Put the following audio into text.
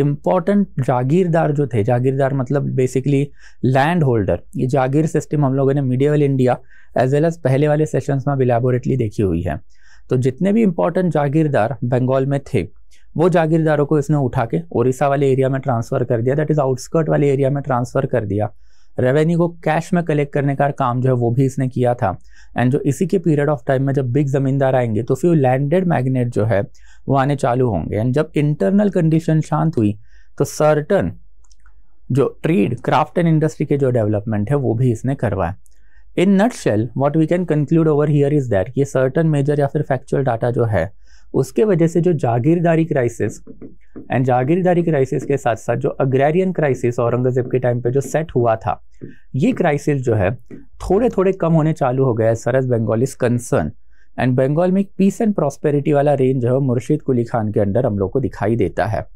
important जागीरदार जो थे जागीरदार मतलब बेसिकली लैंड होल्डर ये जागीर सिस्टम हम लोगों ने medieval India as well as पहले वाले सेशंस में इलेबोरेटली देखी हुई है तो जितने भी इम्पोर्टेंट जागीरदार बंगाल में थे वो जागीरदारों को इसने उठा के ओरिसा वाले एरिया में ट्रांसफ़र कर दिया दैट इज़ आउटस्कर्ट वाले एरिया में ट्रांसफ़र कर दिया रेवेन्यू को कैश में कलेक्ट करने का काम जो है वो भी इसने किया था एंड जो इसी के पीरियड ऑफ टाइम में जब बिग जमींदार आएंगे तो फिर लैंडेड मैग्नेट जो है वो आने चालू होंगे एंड जब इंटरनल कंडीशन शांत हुई तो सर्टन जो ट्रेड क्राफ्ट एंड इंडस्ट्री के जो डेवलपमेंट है वो भी इसने करवाया in nutshell what we can conclude over here is that ये सर्टन मेजर या फिर फैक्चुअल डाटा जो है उसके वजह से जो जागीरदारी क्राइसिस एंड जागीरदारी क्राइसिस के साथ साथ जो अग्रेरियन क्राइसिस औरंगजेब के टाइम पे जो सेट हुआ था ये क्राइसिस जो है थोड़े थोड़े कम होने चालू हो गए as far as Bengal is concern and Bengal में एक पीस एंड प्रॉस्पेरिटी वाला रेंज है मुर्शीद कुली खान के अंडर हम लोग को दिखाई देता है